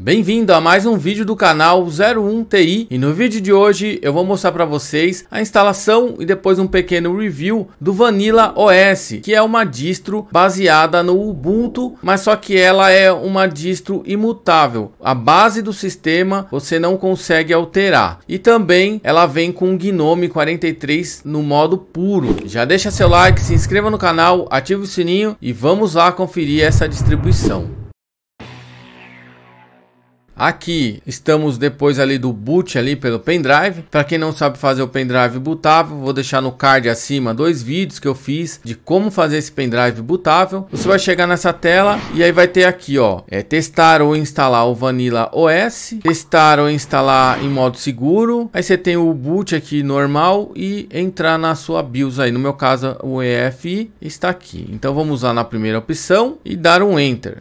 Bem-vindo a mais um vídeo do canal 01TI e no vídeo de hoje eu vou mostrar para vocês a instalação e depois um pequeno review do Vanilla OS, que é uma distro baseada no Ubuntu, mas só que ela é uma distro imutável. A base do sistema você não consegue alterar e também ela vem com o Gnome 43 no modo puro. Já deixa seu like, se inscreva no canal, ative o sininho e vamos lá conferir essa distribuição. Aqui estamos depois ali do boot ali pelo pendrive. Para quem não sabe fazer o pendrive bootável, vou deixar no card acima dois vídeos que eu fiz de como fazer esse pendrive bootável. Você vai chegar nessa tela e aí vai ter aqui, ó, é testar ou instalar o Vanilla OS, testar ou instalar em modo seguro. Aí você tem o boot aqui normal e entrar na sua BIOS aí. No meu caso, o EFI está aqui. Então vamos lá na primeira opção e dar um enter.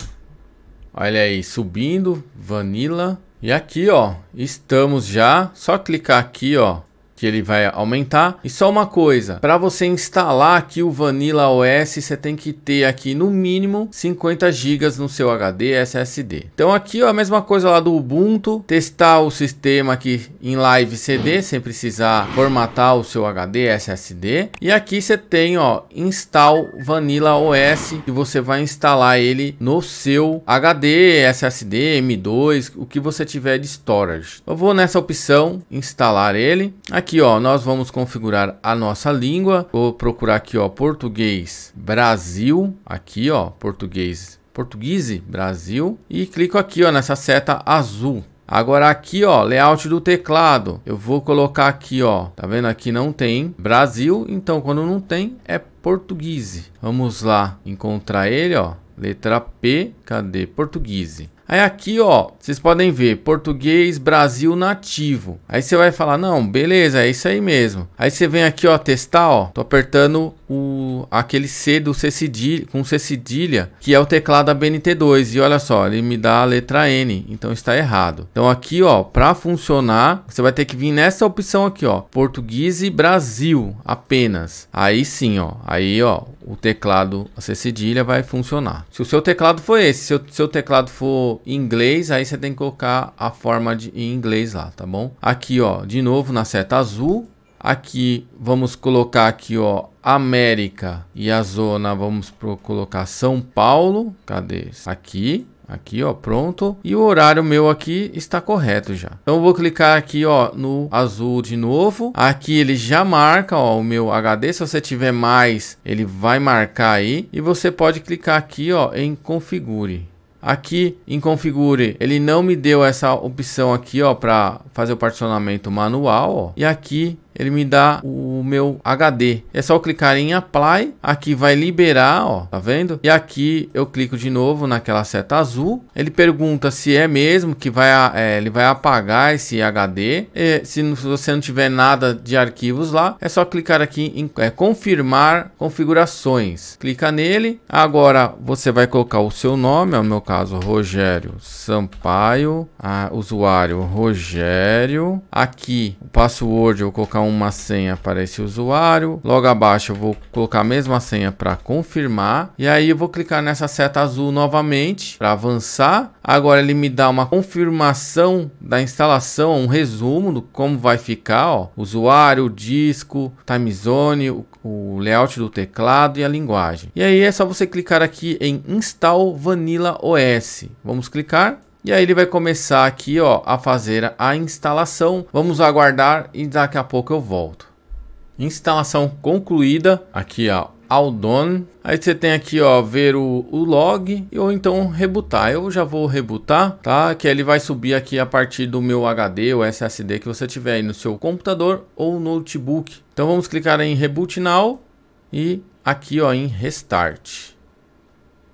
Olha aí, subindo, Vanilla. E aqui, ó, estamos já. Só clicar aqui, ó, que ele vai aumentar. E só uma coisa, para você instalar aqui o Vanilla OS, você tem que ter aqui no mínimo 50 GB no seu HD SSD. Então aqui ó, a mesma coisa lá do Ubuntu, testar o sistema aqui em Live CD, sem precisar formatar o seu HD SSD. E aqui você tem ó, install Vanilla OS, e você vai instalar ele no seu HD SSD, M2, o que você tiver de storage. Eu vou nessa opção instalar ele. Aqui Aqui, ó, nós vamos configurar a nossa língua. Vou procurar aqui, ó, português Brasil. Aqui, ó, português português Brasil. E clico aqui, ó, nessa seta azul. Agora aqui, ó, layout do teclado. Eu vou colocar aqui, ó. Tá vendo aqui não tem Brasil, então quando não tem é português. Vamos lá encontrar ele, ó. Letra P, cadê? Português. Aí aqui, ó, vocês podem ver, português Brasil nativo. Aí você vai falar, não, beleza, é isso aí mesmo. Aí você vem aqui, ó, testar, ó, tô apertando o aquele C do C cedilha, com C cedilha, que é o teclado ABNT2. E olha só, ele me dá a letra N, então está errado. Então aqui, ó, para funcionar, você vai ter que vir nessa opção aqui, ó, português e Brasil apenas. Aí sim, ó, aí, ó, o teclado a C cedilha vai funcionar. Se o seu teclado for esse, se o seu teclado for inglês, aí você tem que colocar a forma de, em inglês lá, tá bom? Aqui, ó, de novo na seta azul. Aqui vamos colocar aqui, ó, América e a zona vamos pro, colocar São Paulo. Cadê? Aqui. Aqui, ó, pronto. E o horário meu aqui está correto já. Então, vou clicar aqui, ó, no azul de novo. Aqui ele já marca, ó, o meu HD. Se você tiver mais, ele vai marcar aí. E você pode clicar aqui, ó, em configure. Aqui em configure, ele não me deu essa opção aqui, ó, para fazer o particionamento manual, ó. E aqui ele me dá o meu HD. É só clicar em Apply, aqui vai liberar, ó, tá vendo? E aqui eu clico de novo naquela seta azul. Ele pergunta se é mesmo que vai, é, ele vai apagar esse HD. E, se, você não tiver nada de arquivos lá, é só clicar aqui em é, Confirmar configurações. Clica nele. Agora você vai colocar o seu nome, no meu caso Rogério Sampaio, a, ah, usuário Rogério. Aqui o password eu vou colocar uma senha para esse usuário. Logo abaixo eu vou colocar a mesma senha para confirmar. E aí eu vou clicar nessa seta azul novamente para avançar. Agora ele me dá uma confirmação da instalação, um resumo do como vai ficar, ó, usuário, disco, time zone, o, o layout do teclado e a linguagem. E aí é só você clicar aqui em Install Vanilla OS. Vamos clicar. E aí ele vai começar aqui ó, a fazer a instalação. Vamos aguardar e daqui a pouco eu volto. Instalação concluída. Aqui ó, Aldon. Aí você tem aqui, ó, ver o, o log ou então rebutar. Eu já vou rebutar, tá? Que ele vai subir aqui a partir do meu HD ou SSD que você tiver aí no seu computador ou notebook. Então vamos clicar em Reboot Now e aqui, ó, em Restart.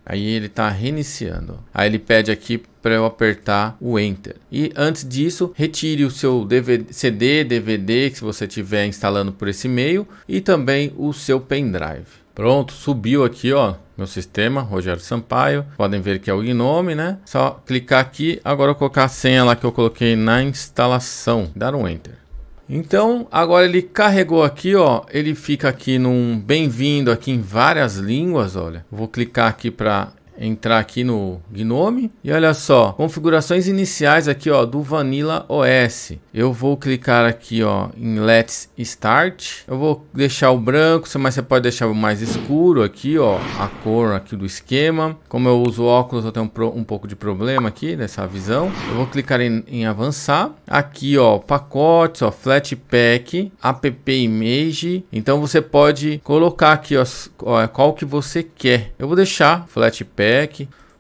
Aí ele está reiniciando. Aí ele pede aqui para eu apertar o Enter. E antes disso, retire o seu DVD, CD, DVD que você estiver instalando por esse e-mail e também o seu pendrive. Pronto, subiu aqui, ó, meu sistema, Rogério Sampaio. Podem ver que é o Gnome, né? Só clicar aqui, agora eu colocar a senha lá que eu coloquei na instalação, dar um Enter. Então, agora ele carregou aqui, ó, ele fica aqui num bem-vindo aqui em várias línguas, olha. Vou clicar aqui para entrar aqui no Gnome e olha só, configurações iniciais aqui ó do Vanilla OS. Eu vou clicar aqui ó em Let's Start. Eu vou deixar o branco, mas você pode deixar o mais escuro aqui ó, a cor aqui do esquema. Como eu uso óculos, eu tenho um, pro, um pouco de problema aqui nessa visão. Eu vou clicar em, em avançar. Aqui ó, pacotes, ó, Flatpak, app image. Então você pode colocar aqui ó, ó qual que você quer. Eu vou deixar Flatpak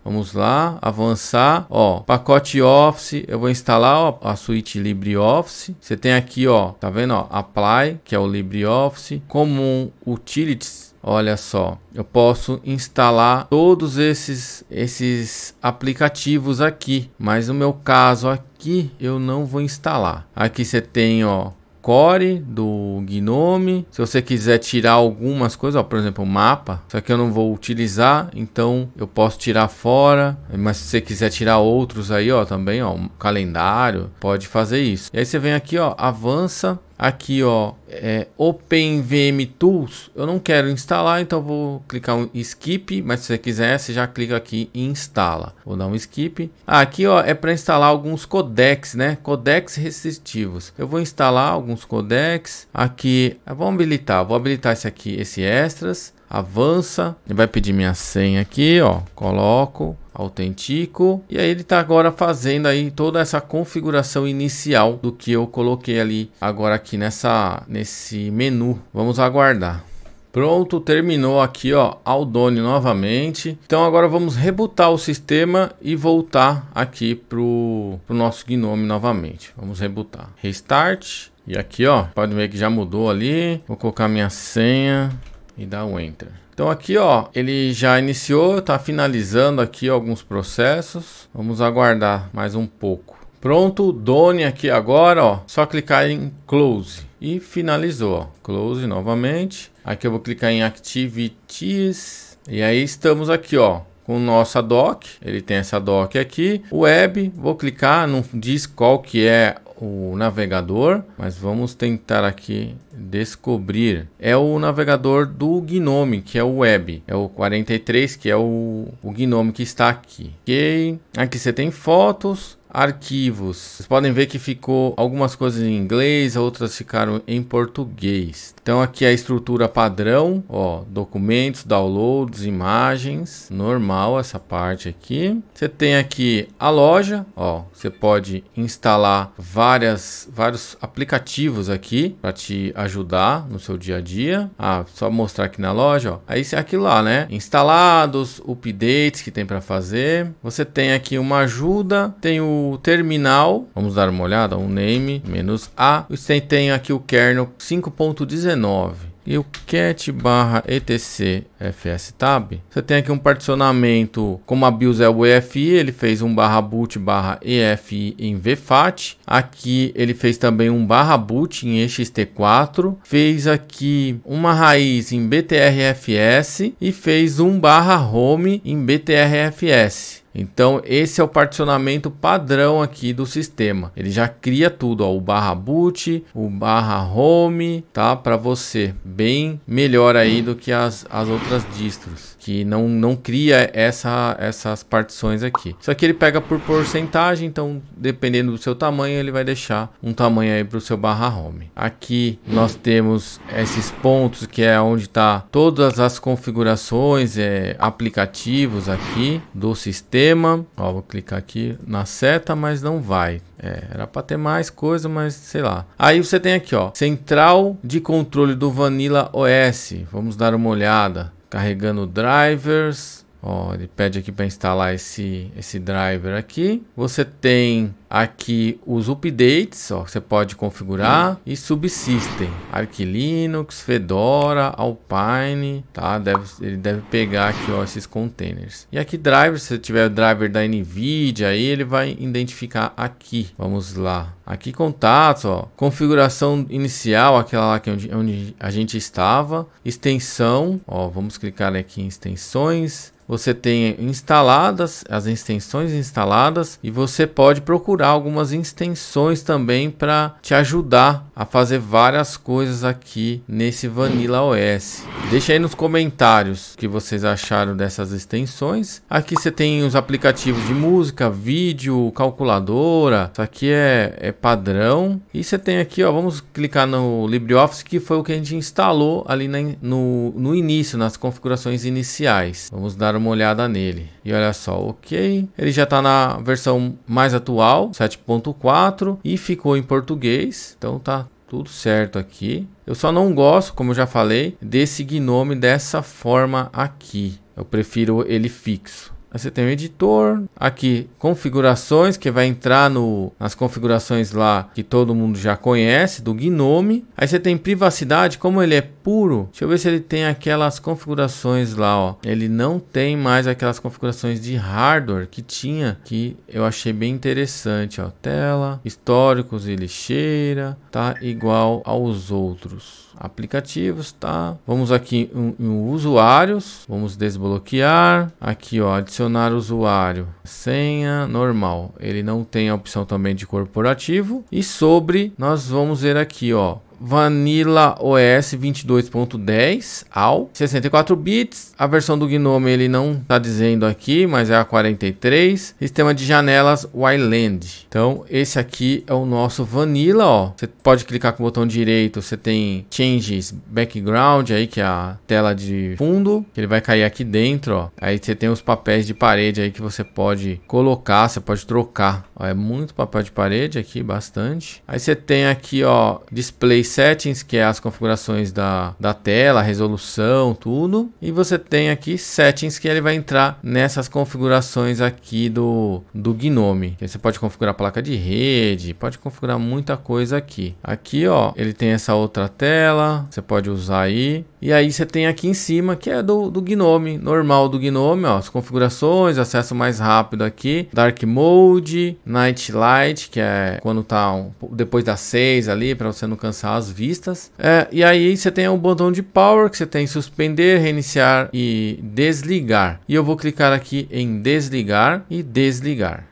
Vamos lá, avançar, ó, pacote Office, eu vou instalar ó, a suíte LibreOffice. Você tem aqui, ó, tá vendo, ó, Apply, que é o LibreOffice, Comum Utilities, olha só, eu posso instalar todos esses, esses aplicativos aqui, mas no meu caso aqui eu não vou instalar. Aqui você tem, ó, Core, do Gnome. Se você quiser tirar algumas coisas, ó, por exemplo, o mapa, isso aqui eu não vou utilizar, então eu posso tirar fora. Mas se você quiser tirar outros aí, ó, também, ó, um calendário, pode fazer isso. E aí você vem aqui, ó, avança, aqui ó, é, OpenVM Tools, eu não quero instalar, então vou clicar um skip, mas se você quiser, você já clica aqui em instala. Vou dar um skip. Ah, aqui ó, é para instalar alguns codecs, né? Codecs restritivos. Eu vou instalar alguns codecs. Aqui, ah, vamos habilitar, vou habilitar esse aqui, esse extras. Avança, ele vai pedir minha senha aqui, ó. Coloco autentico. E aí ele está agora fazendo aí toda essa configuração inicial do que eu coloquei ali agora aqui nessa nesse menu. Vamos aguardar. Pronto, terminou aqui, ó, Aldone novamente. Então agora vamos rebutar o sistema e voltar aqui pro, pro nosso Gnome novamente. Vamos rebutar. Restart. E aqui, ó, pode ver que já mudou ali. Vou colocar minha senha e dar o Enter. Então aqui ó, ele já iniciou, está finalizando aqui alguns processos. Vamos aguardar mais um pouco. Pronto, done aqui agora, ó. Só clicar em close e finalizou, ó. Close novamente. Aqui eu vou clicar em activities e aí estamos aqui, ó, com nossa doc. Ele tem essa doc aqui. Web, vou clicar, não diz qual que é o navegador, mas vamos tentar aqui descobrir. É o navegador do Gnome, que é o web. É o 43, que é o, o Gnome que está aqui. Ok. Aqui você tem fotos Arquivos. Vocês podem ver que ficou algumas coisas em inglês, outras ficaram em português. Então aqui é a estrutura padrão, ó, documentos, downloads, imagens, normal essa parte aqui. Você tem aqui a loja, ó, você pode instalar várias vários aplicativos aqui para te ajudar no seu dia a dia. Ah, só mostrar aqui na loja, ó. Aí aqui lá, né? Instalados, updates que tem para fazer. Você tem aqui uma ajuda, tem o terminal, vamos dar uma olhada, um name, menos A. Você tem aqui o kernel 5.19 e o cat barra etc FS Tab. Você tem aqui um particionamento, como a BIOS é o EFI, ele fez um barra boot barra EFI em VFAT. Aqui ele fez também um barra boot em EXT4. Fez aqui uma raiz em BTRFS e fez um barra home em BTRFS. Então esse é o particionamento padrão aqui do sistema. Ele já cria tudo, ó, o barra boot, o barra home, tá? Para você bem melhor aí do que as, as outras outras distros, que não, não cria essa, essas partições aqui. Isso aqui ele pega por porcentagem, então dependendo do seu tamanho, ele vai deixar um tamanho aí para o seu barra home. Aqui nós temos esses pontos que é onde está todas as configurações, é, aplicativos aqui do sistema. Ó, vou clicar aqui na seta, mas não vai. É, era para ter mais coisa, mas sei lá. Aí você tem aqui, ó, central de controle do Vanilla OS. Vamos dar uma olhada. Carregando drivers. Ó, ele pede aqui para instalar esse, esse driver aqui. Você tem aqui os updates, ó, você pode configurar e subsystem, Arch Linux, Fedora, Alpine, tá? Deve, ele deve pegar aqui, ó, esses containers. E aqui driver, se você tiver o driver da NVIDIA, aí ele vai identificar aqui. Vamos lá. Aqui contatos, ó, configuração inicial, aquela lá que é onde, onde a gente estava, extensão, ó, vamos clicar aqui em extensões, você tem instaladas as extensões instaladas e você pode procurar algumas extensões também para te ajudar a fazer várias coisas aqui nesse Vanilla OS. Deixa aí nos comentários o que vocês acharam dessas extensões. Aqui você tem os aplicativos de música, vídeo, calculadora. Isso aqui é, é padrão. E você tem aqui, ó, vamos clicar no LibreOffice que foi o que a gente instalou ali na, no, no início, nas configurações iniciais. Vamos dar uma olhada nele. E olha só, ok. Ele já está na versão mais atual, 7.4, e ficou em português. Então tá tudo certo aqui. Eu só não gosto, como eu já falei, desse gnome dessa forma aqui. Eu prefiro ele fixo. Aí você tem o editor, aqui configurações, que vai entrar no, nas configurações lá que todo mundo já conhece, do Gnome. Aí você tem privacidade, como ele é puro, deixa eu ver se ele tem aquelas configurações lá, ó. Ele não tem mais aquelas configurações de hardware que tinha, que eu achei bem interessante, ó. Tela, históricos e lixeira, tá igual aos outros. Aplicativos, tá? Vamos aqui em, em usuários, vamos desbloquear, aqui ó, adicionar usuário, senha normal. Ele não tem a opção também de corporativo. E sobre, nós vamos ver aqui, ó, Vanilla OS 22.10 AL, 64 bits. A versão do Gnome ele não está dizendo aqui, mas é a 43. Sistema de janelas Wayland. Então esse aqui é o nosso Vanilla, ó. Você pode clicar com o botão direito, você tem Changes Background aí, que é a tela de fundo, ele vai cair aqui dentro, ó. Aí você tem os papéis de parede aí que você pode colocar, você pode trocar. Ó, é muito papel de parede aqui, bastante. Aí você tem aqui, ó, Display settings, que é as configurações da, da tela, resolução, tudo. E você tem aqui settings, que ele vai entrar nessas configurações aqui do, do Gnome. Você pode configurar a placa de rede, pode configurar muita coisa aqui. Aqui, ó, ele tem essa outra tela, você pode usar aí. E aí você tem aqui em cima, que é do, do Gnome, normal do Gnome, ó, as configurações, acesso mais rápido aqui, Dark Mode, Night Light, que é quando tá um, depois das 6 ali, para você não cansar as vistas. É, e aí você tem um botão de power que você tem suspender, reiniciar e desligar. E eu vou clicar aqui em desligar e desligar.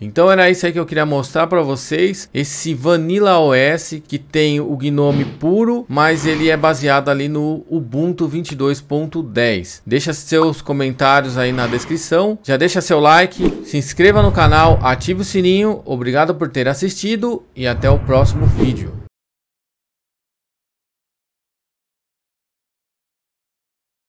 Então era isso aí que eu queria mostrar para vocês, esse Vanilla OS que tem o Gnome puro, mas ele é baseado ali no Ubuntu 22.10. Deixa seus comentários aí na descrição, já deixa seu like, se inscreva no canal, ative o sininho, obrigado por ter assistido e até o próximo vídeo.